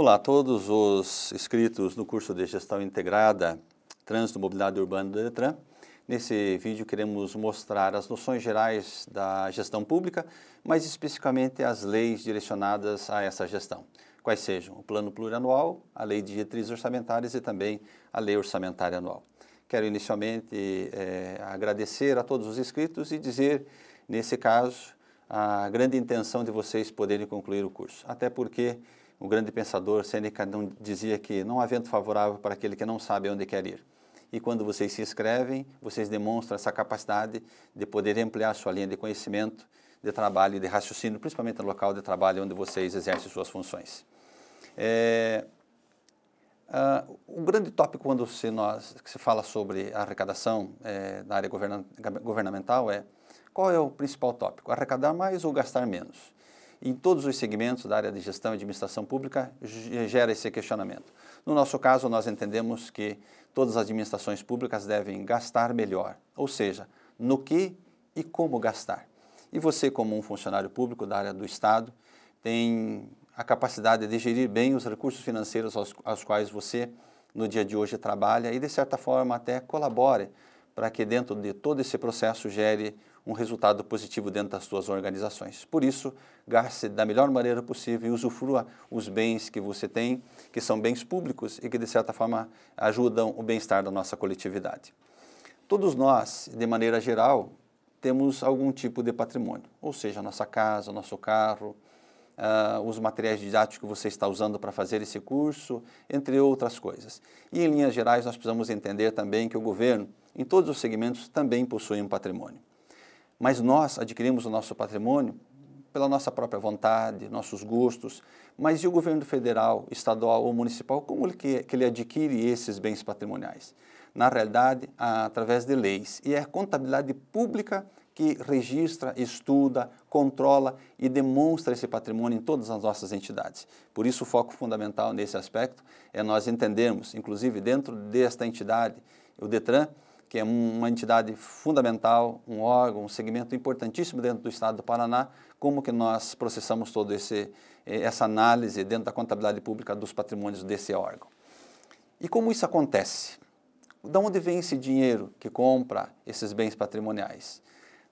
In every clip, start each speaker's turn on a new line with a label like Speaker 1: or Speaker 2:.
Speaker 1: Olá a todos os inscritos no curso de Gestão Integrada Trânsito, Mobilidade Urbana do DETRAN. Nesse vídeo queremos mostrar as noções gerais da gestão pública, mais especificamente as leis direcionadas a essa gestão, quais sejam o Plano Plurianual, a Lei de Diretrizes Orçamentárias e também a Lei Orçamentária Anual. Quero inicialmente é, agradecer a todos os inscritos e dizer, nesse caso, a grande intenção de vocês poderem concluir o curso, até porque o grande pensador Seneca dizia que não há vento favorável para aquele que não sabe onde quer ir. E quando vocês se inscrevem, vocês demonstram essa capacidade de poder ampliar sua linha de conhecimento, de trabalho e de raciocínio, principalmente no local de trabalho onde vocês exercem suas funções. É, uh, ah, um grande tópico quando se, nós, se fala sobre arrecadação é, na área governamental é qual é o principal tópico, arrecadar mais ou gastar menos? em todos os segmentos da área de gestão e administração pública gera esse questionamento. No nosso caso, nós entendemos que todas as administrações públicas devem gastar melhor, ou seja, no que e como gastar. E você, como um funcionário público da área do Estado, tem a capacidade de gerir bem os recursos financeiros aos, aos quais você, no dia de hoje, trabalha e, de certa forma, até colabore para que, dentro de todo esse processo, gere um resultado positivo dentro das suas organizações. Por isso, gaste da melhor maneira possível e usufrua os bens que você tem, que são bens públicos e que, de certa forma, ajudam o bem-estar da nossa coletividade. Todos nós, de maneira geral, temos algum tipo de patrimônio, ou seja, nossa casa, nosso carro, Uh, os materiais didáticos que você está usando para fazer esse curso, entre outras coisas. E, em linhas gerais, nós precisamos entender também que o governo, em todos os segmentos, também possui um patrimônio. Mas nós adquirimos o nosso patrimônio pela nossa própria vontade, nossos gostos. Mas e o governo federal, estadual ou municipal, como ele, que, que ele adquire esses bens patrimoniais? Na realidade, através de leis. E é a contabilidade pública que registra, estuda, controla e demonstra esse patrimônio em todas as nossas entidades. Por isso, o foco fundamental nesse aspecto é nós entendermos, inclusive dentro desta entidade, o Detran, que é uma entidade fundamental, um órgão, um segmento importantíssimo dentro do Estado do Paraná, como que nós processamos todo esse eh, essa análise dentro da contabilidade pública dos patrimônios desse órgão. E como isso acontece? De onde vem esse dinheiro que compra esses bens patrimoniais?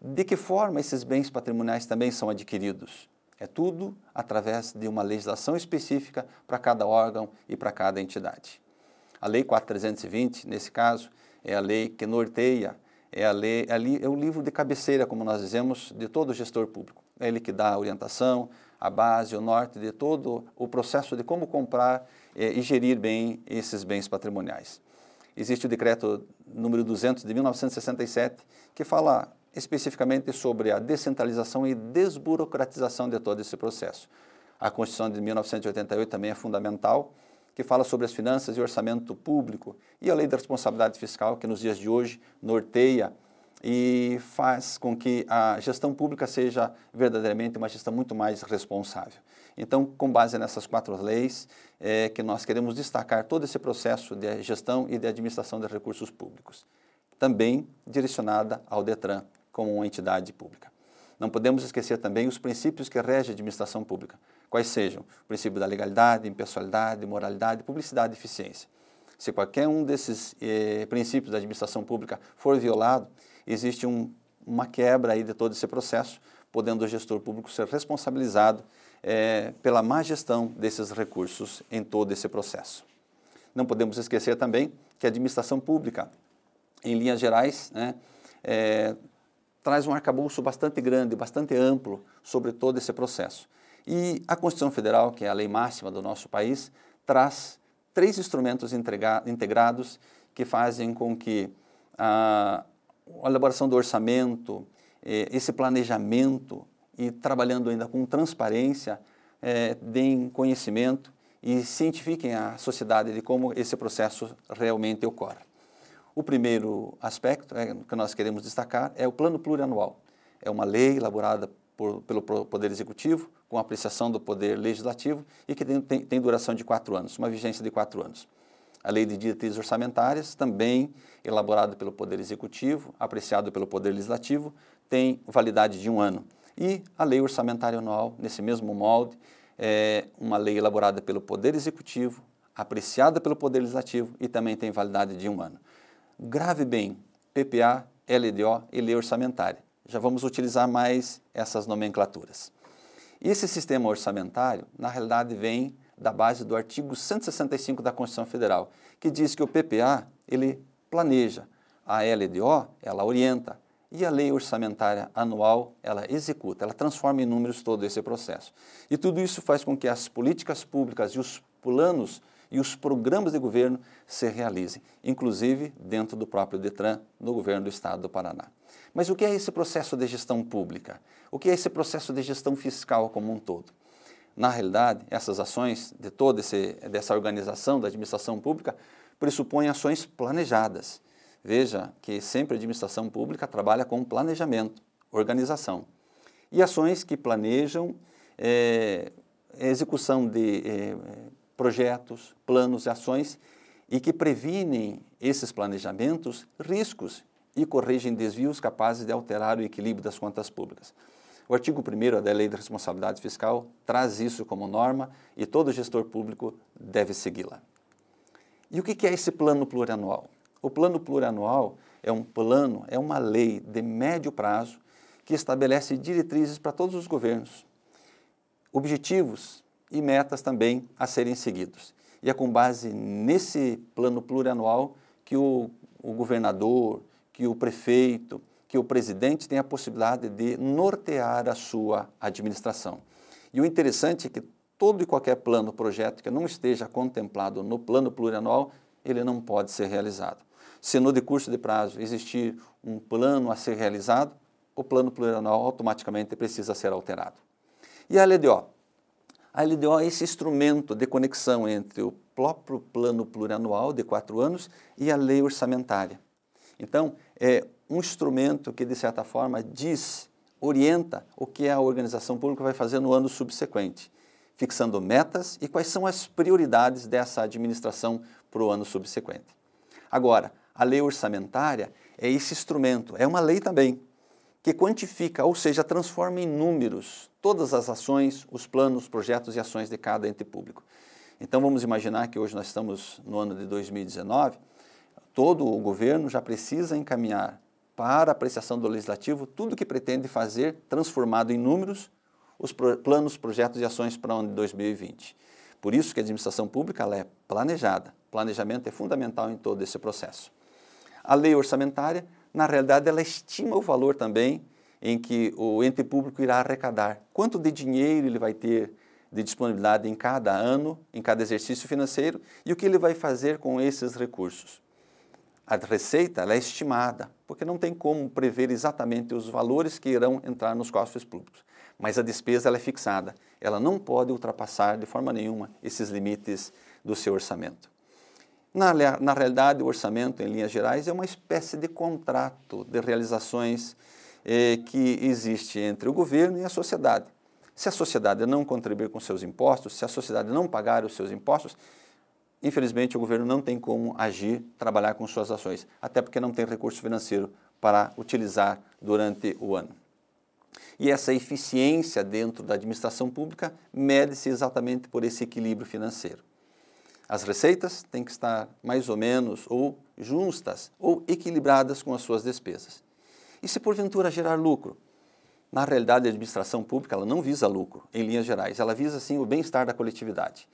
Speaker 1: De que forma esses bens patrimoniais também são adquiridos? É tudo através de uma legislação específica para cada órgão e para cada entidade. A Lei 4320, nesse caso, é a lei que norteia, é a lei, é ali é o livro de cabeceira, como nós dizemos, de todo gestor público. É ele que dá a orientação, a base, o norte de todo o processo de como comprar é, e gerir bem esses bens patrimoniais. Existe o decreto número 200 de 1967 que fala especificamente sobre a descentralização e desburocratização de todo esse processo. A Constituição de 1988 também é fundamental que fala sobre as finanças e orçamento público, e a Lei da Responsabilidade Fiscal, que nos dias de hoje norteia e faz com que a gestão pública seja verdadeiramente uma gestão muito mais responsável. Então, com base nessas quatro leis, é que nós queremos destacar todo esse processo de gestão e de administração de recursos públicos, também direcionada ao DETRAN como uma entidade pública. Não podemos esquecer também os princípios que regem a administração pública, quais sejam o princípio da legalidade, impessoalidade, moralidade, publicidade e eficiência. Se qualquer um desses eh, princípios da administração pública for violado, existe um, uma quebra aí de todo esse processo, podendo o gestor público ser responsabilizado eh, pela má gestão desses recursos em todo esse processo. Não podemos esquecer também que a administração pública, em linhas gerais, né, eh, traz um arcabouço bastante grande, bastante amplo sobre todo esse processo. E a Constituição Federal, que é a lei máxima do nosso país, traz três instrumentos integrados que fazem com que ah, a elaboração do orçamento, eh, esse planejamento e trabalhando ainda com transparência, eh, deem conhecimento e cientifiquem a sociedade de como esse processo realmente ocorre. O primeiro aspecto eh, que nós queremos destacar é o plano plurianual. É uma lei elaborada por, pelo Poder Executivo, com apreciação do Poder Legislativo e que tem, tem, tem, duração de quatro anos, uma vigência de quatro anos. A Lei de Diretrizes Orçamentárias, também elaborada pelo Poder Executivo, apreciado pelo Poder Legislativo, tem validade de um ano. E a Lei Orçamentária Anual, nesse mesmo molde, é uma lei elaborada pelo Poder Executivo, apreciada pelo Poder Legislativo e também tem validade de um ano. Grave bem PPA, LDO e Lei Orçamentária já vamos utilizar mais essas nomenclaturas. Esse sistema orçamentário, na realidade, vem da base do artigo 165 da Constituição Federal, que diz que o PPA, ele planeja, a LDO, ela orienta, e a lei orçamentária anual, ela executa, ela transforma em números todo esse processo. E tudo isso faz com que as políticas públicas e os planos e os programas de governo se realizem, inclusive dentro do próprio Detran, no governo do Estado do Paraná. Mas o que é esse processo de gestão pública? O que é esse processo de gestão fiscal como um todo? Na realidade, essas ações de toda essa organização da administração pública pressupõem ações planejadas. Veja que sempre a administração pública trabalha com planejamento, organização. E ações que planejam é, execução de é, projetos, planos e ações e que previnem esses planejamentos riscos e corrigem desvios capazes de alterar o equilíbrio das contas públicas. O artigo 1 da Lei de Responsabilidade Fiscal traz isso como norma e todo gestor público deve segui-la. E o que é esse plano plurianual? O plano plurianual é um plano, é uma lei de médio prazo que estabelece diretrizes para todos os governos, objetivos e metas também a serem seguidos. E é com base nesse plano plurianual que o, o governador, que o prefeito, que o presidente tem a possibilidade de nortear a sua administração. E o interessante é que todo e qualquer plano, projeto que não esteja contemplado no plano plurianual, ele não pode ser realizado. Se no decurso de prazo existir um plano a ser realizado, o plano plurianual automaticamente precisa ser alterado. E a LDO? a LDO é esse instrumento de conexão entre o próprio plano plurianual de quatro anos e a lei orçamentária. Então, é um instrumento que, de certa forma, diz, orienta o que a organização pública vai fazer no ano subsequente, fixando metas e quais são as prioridades dessa administração para o ano subsequente. Agora, a lei orçamentária é esse instrumento, é uma lei também, que quantifica, ou seja, transforma em números todas as ações, os planos, projetos e ações de cada ente público. Então vamos imaginar que hoje nós estamos no ano de 2019, todo o governo já precisa encaminhar para apreciação do legislativo tudo o que pretende fazer transformado em números os planos, projetos e ações para o ano de 2020. Por isso que a administração pública é planejada. Planejamento é fundamental em todo esse processo. A lei orçamentária na realidade ela estima o valor também em que o ente público irá arrecadar. Quanto de dinheiro ele vai ter de disponibilidade em cada ano, em cada exercício financeiro e o que ele vai fazer com esses recursos. A receita é estimada, porque não tem como prever exatamente os valores que irão entrar nos cofres públicos. Mas a despesa é fixada, ela não pode ultrapassar de forma nenhuma esses limites do seu orçamento. Na, na realidade, o orçamento, em linhas gerais, é uma espécie de contrato de realizações eh, que existe entre o governo e a sociedade. Se a sociedade não contribuir com seus impostos, se a sociedade não pagar os seus impostos, infelizmente o governo não tem como agir, trabalhar com suas ações, até porque não tem recurso financeiro para utilizar durante o ano. E essa eficiência dentro da administração pública mede-se exatamente por esse equilíbrio financeiro. As receitas têm que estar mais ou menos ou justas ou equilibradas com as suas despesas. E se porventura gerar lucro? Na realidade, a administração pública ela não visa lucro, em linhas gerais, ela visa sim o bem-estar da coletividade.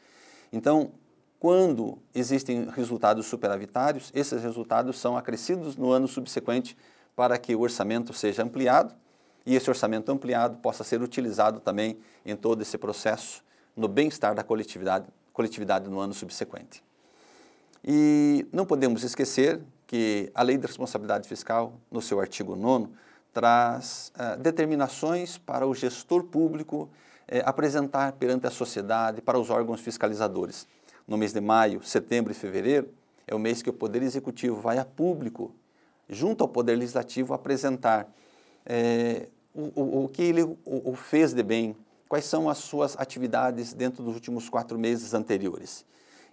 Speaker 1: Então, quando existem resultados superavitários, esses resultados são acrescidos no ano subsequente para que o orçamento seja ampliado e esse orçamento ampliado possa ser utilizado também em todo esse processo no bem-estar da coletividade coletividade no ano subsequente. E não podemos esquecer que a Lei de Responsabilidade Fiscal, no seu artigo 9, traz eh, determinações para o gestor público eh, apresentar perante a sociedade, para os órgãos fiscalizadores. No mês de maio, setembro e fevereiro, é o mês que o Poder Executivo vai a público, junto ao Poder Legislativo, apresentar eh, o, o, o, que ele o, o fez de bem, quais são as suas atividades dentro dos últimos quatro meses anteriores.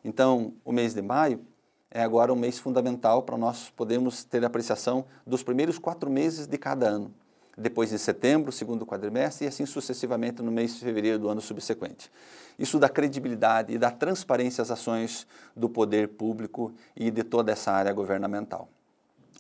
Speaker 1: Então, o mês de maio é agora um mês fundamental para nós podermos ter apreciação dos primeiros quatro meses de cada ano. Depois de setembro, segundo quadrimestre, e assim sucessivamente no mês de fevereiro do ano subsequente. Isso dá credibilidade e dá transparência às ações do poder público e de toda essa área governamental.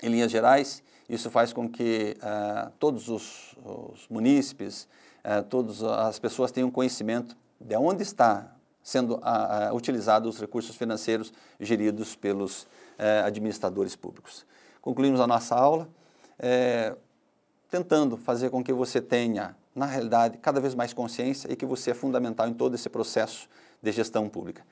Speaker 1: Em linhas gerais, isso faz com que uh, todos os, os munícipes eh, todas ah, as pessoas tenham conhecimento de onde está sendo uh, ah, ah, utilizado os recursos financeiros geridos pelos eh, administradores públicos. Concluímos a nossa aula eh, tentando fazer com que você tenha, na realidade, cada vez mais consciência e que você é fundamental em todo esse processo de gestão pública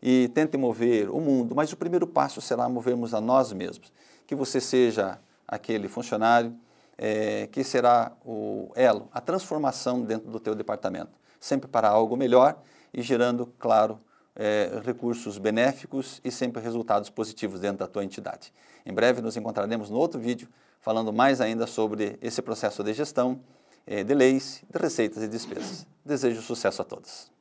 Speaker 1: e tente mover o mundo, mas o primeiro passo será movermos a nós mesmos. Que você seja aquele funcionário é, que será o elo, a transformação dentro do teu departamento, sempre para algo melhor e gerando, claro, é, recursos benéficos e sempre resultados positivos dentro da tua entidade. Em breve nos encontraremos no outro vídeo falando mais ainda sobre esse processo de gestão, é, de leis, de receitas e despesas. Desejo sucesso a todos.